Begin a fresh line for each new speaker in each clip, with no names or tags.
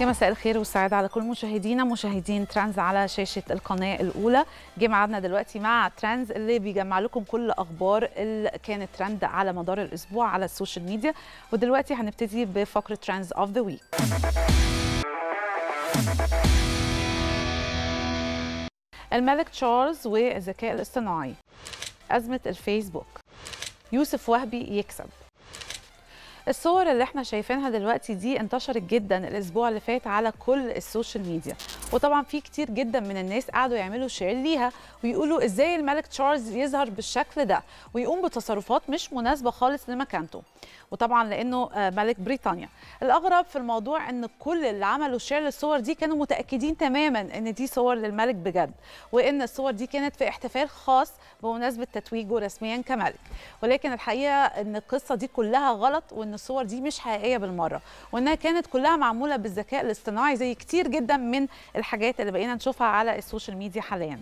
يا مساء الخير والسعادة على كل مشاهدينا مشاهدين ترانز على شاشة القناة الأولى جه معنا دلوقتي مع ترانز اللي بيجمع لكم كل أخبار اللي كانت ترند على مدار الأسبوع على السوشيال ميديا ودلوقتي هنبتدي بفقرة ترانز أوف ذا ويك الملك تشارلز والذكاء الاصطناعي أزمة الفيسبوك يوسف وهبي يكسب الصور اللي احنا شايفينها دلوقتي دي انتشرت جدا الاسبوع اللي فات على كل السوشيال ميديا وطبعا في كتير جدا من الناس قعدوا يعملوا شير ليها ويقولوا ازاي الملك تشارلز يظهر بالشكل ده ويقوم بتصرفات مش مناسبه خالص لمكانته وطبعا لانه آه، ملك بريطانيا الاغرب في الموضوع ان كل اللي عملوا شير للصور دي كانوا متاكدين تماما ان دي صور للملك بجد وان الصور دي كانت في احتفال خاص بمناسبه تتويجه رسميا كملك ولكن الحقيقه ان القصه دي كلها غلط وان الصور دي مش حقيقيه بالمره وانها كانت كلها معموله بالذكاء الاصطناعي زي كتير جدا من الحاجات اللي بقينا نشوفها على السوشيال ميديا حاليا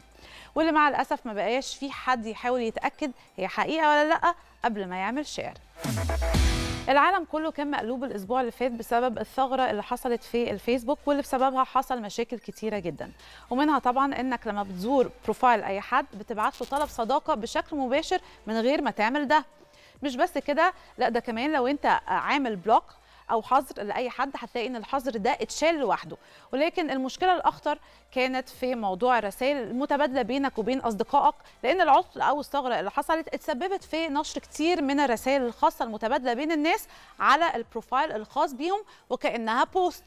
واللي مع الاسف ما بقاش في حد يحاول يتاكد هي حقيقه ولا لا قبل ما يعمل شير العالم كله كان مقلوب الاسبوع اللي فات بسبب الثغره اللي حصلت في الفيسبوك واللي بسببها حصل مشاكل كتيره جدا ومنها طبعا انك لما بتزور بروفايل اي حد بتبعت له طلب صداقه بشكل مباشر من غير ما تعمل ده مش بس كده لا ده كمان لو انت عامل بلوك او حظر لاي حد هتلاقي ان الحظر ده اتشال لوحده ولكن المشكله الاخطر كانت في موضوع الرسائل المتبادله بينك وبين اصدقائك لان العطل او الثغره اللي حصلت اتسببت في نشر كتير من الرسائل الخاصه المتبادله بين الناس على البروفايل الخاص بيهم وكانها بوست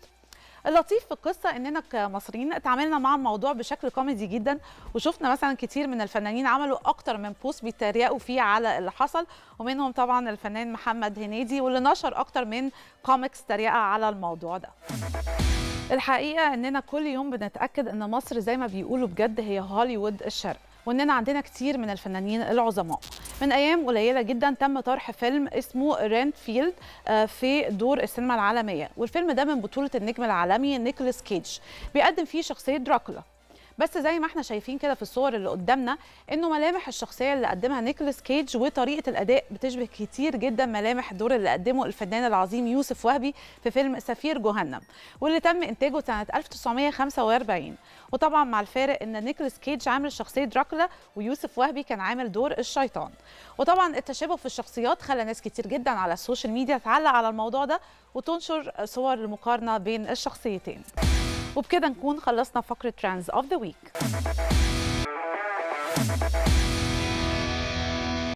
اللطيف في القصه اننا كمصريين اتعاملنا مع الموضوع بشكل كوميدي جدا وشفنا مثلا كتير من الفنانين عملوا اكتر من بوست بيتريقوا فيه على اللي حصل ومنهم طبعا الفنان محمد هنيدي واللي نشر اكتر من كوميكس تريقه على الموضوع ده الحقيقه اننا كل يوم بنتاكد ان مصر زي ما بيقولوا بجد هي هوليوود الشرق واننا عندنا كتير من الفنانين العظماء من ايام قليله جدا تم طرح فيلم اسمه رينت فيلد آه، في دور السينما العالميه والفيلم ده من بطوله النجم العالمي نيكولاس كيج بيقدم فيه شخصيه دراكولا بس زي ما احنا شايفين كده في الصور اللي قدامنا انه ملامح الشخصيه اللي قدمها نيكولاس كيج وطريقه الاداء بتشبه كتير جدا ملامح الدور اللي قدمه الفنان العظيم يوسف وهبي في فيلم سفير جهنم واللي تم انتاجه سنه 1945 وطبعا مع الفارق ان نيكولاس كيج عامل شخصيه دراكولا ويوسف وهبي كان عامل دور الشيطان وطبعا التشابه في الشخصيات خلى ناس كتير جدا على السوشيال ميديا تعلق على الموضوع ده وتنشر صور المقارنه بين الشخصيتين وبكده نكون خلصنا فقرة ترانز اوف ذا ويك